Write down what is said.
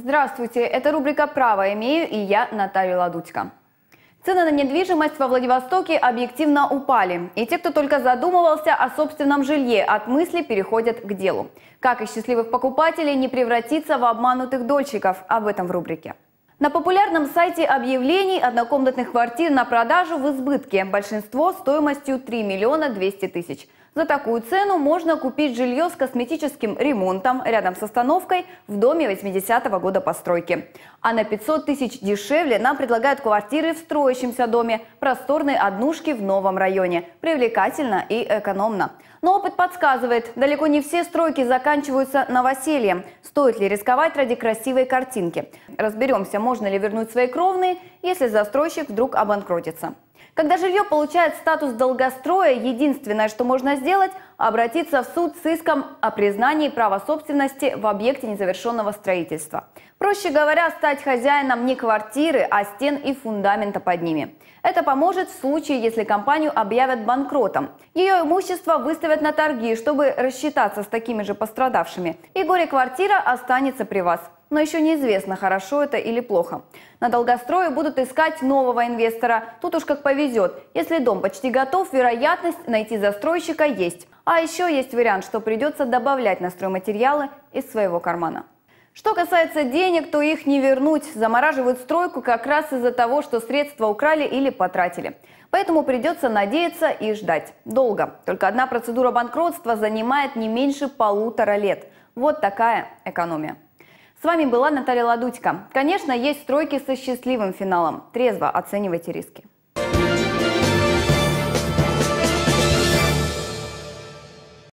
Здравствуйте, это рубрика «Право имею» и я Наталья Ладутько. Цены на недвижимость во Владивостоке объективно упали. И те, кто только задумывался о собственном жилье, от мысли переходят к делу. Как из счастливых покупателей не превратиться в обманутых дольщиков? Об этом в рубрике. На популярном сайте объявлений однокомнатных квартир на продажу в избытке. Большинство стоимостью 3 миллиона 200 тысяч. За такую цену можно купить жилье с косметическим ремонтом рядом с остановкой в доме 80-го года постройки. А на 500 тысяч дешевле нам предлагают квартиры в строящемся доме, просторные однушки в новом районе. Привлекательно и экономно. Но опыт подсказывает, далеко не все стройки заканчиваются новосельем. Стоит ли рисковать ради красивой картинки? Разберемся, можно ли вернуть свои кровные, если застройщик вдруг обанкротится. Когда жилье получает статус долгостроя, единственное, что можно сделать – обратиться в суд с иском о признании права собственности в объекте незавершенного строительства. Проще говоря, стать хозяином не квартиры, а стен и фундамента под ними. Это поможет в случае, если компанию объявят банкротом. Ее имущество выставят на торги, чтобы рассчитаться с такими же пострадавшими. И горе-квартира останется при вас. Но еще неизвестно, хорошо это или плохо. На долгострое будут искать нового инвестора. Тут уж как повезет. Если дом почти готов, вероятность найти застройщика есть. А еще есть вариант, что придется добавлять на стройматериалы из своего кармана. Что касается денег, то их не вернуть. Замораживают стройку как раз из-за того, что средства украли или потратили. Поэтому придется надеяться и ждать. Долго. Только одна процедура банкротства занимает не меньше полутора лет. Вот такая экономия. С вами была Наталья Ладудько. Конечно, есть стройки со счастливым финалом. Трезво оценивайте риски.